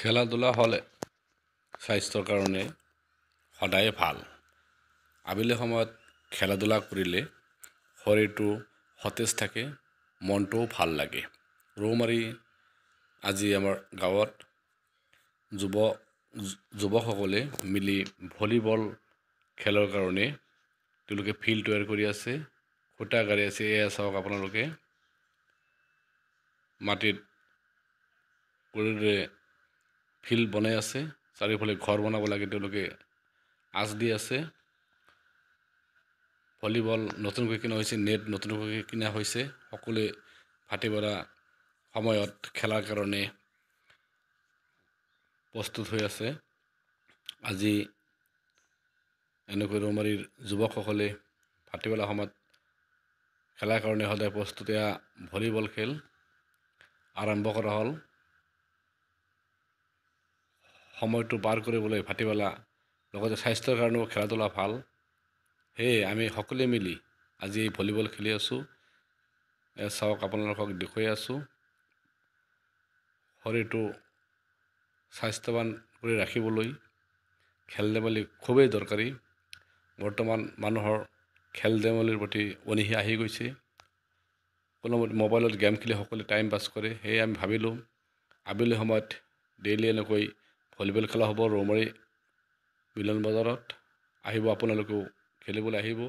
খেলা ধূলা হ'লে স্বাস্থ্যৰ কাৰণে সদায় ভাল আবেলি সময়ত খেলা ধূলা কৰিলে শৰীৰটো সতেজ থাকে মনটোও ভাল লাগে ৰৌ মাৰি আজি আমাৰ গাঁৱত যুৱ যুৱকসকলে মিলি ভলীবল খেলৰ কাৰণে তেওঁলোকে ফিল্ড তৈয়াৰ কৰি আছে খুটা গাড়ী আছে এয়া চাওক আপোনালোকে মাটিত কৰিৰে ফিল্ড বনাই আছে চাৰিওফালে ঘৰ বনাব লাগে তেওঁলোকে আঁচ দি আছে ভলীবল নতুনকৈ কিনা হৈছে নেট নতুনকৈ কিনা হৈছে সকলোৱে ভাটিবেলা সময়ত খেলাৰ কাৰণে প্ৰস্তুত হৈ আছে আজি এনেকৈ ৰৌমাৰীৰ যুৱকসকলে ভাটিবেলা সময়ত খেলাৰ কাৰণে সদায় প্ৰস্তুত এয়া ভলীবল খেল আৰম্ভ কৰা হ'ল সময়টো পাৰ কৰিবলৈ ভাটিবেলা লগতে স্বাস্থ্যৰ কাৰণেও খেলা ধূলা ভাল সেয়ে আমি সকলোৱে মিলি আজি ভলীবল খেলি আছোঁ চাওক আপোনালোকক দেখুৱাই আছোঁ শৰীৰটো স্বাস্থ্যৱান কৰি ৰাখিবলৈ খেল ধেমালি খুবেই দৰকাৰী বৰ্তমান মানুহৰ খেল ধেমালিৰ প্ৰতি অনিহি আহি গৈছে কোনোবা মোবাইলত গেম খেলি সকলোৱে টাইম পাছ কৰে সেয়ে আমি ভাবিলোঁ আবেলি সময়ত ডেইলি এনেকৈ ভলীবল খেলা হ'ব ৰৌমাৰী বিলন বজাৰত আহিব আপোনালোকেও খেলিবলৈ আহিব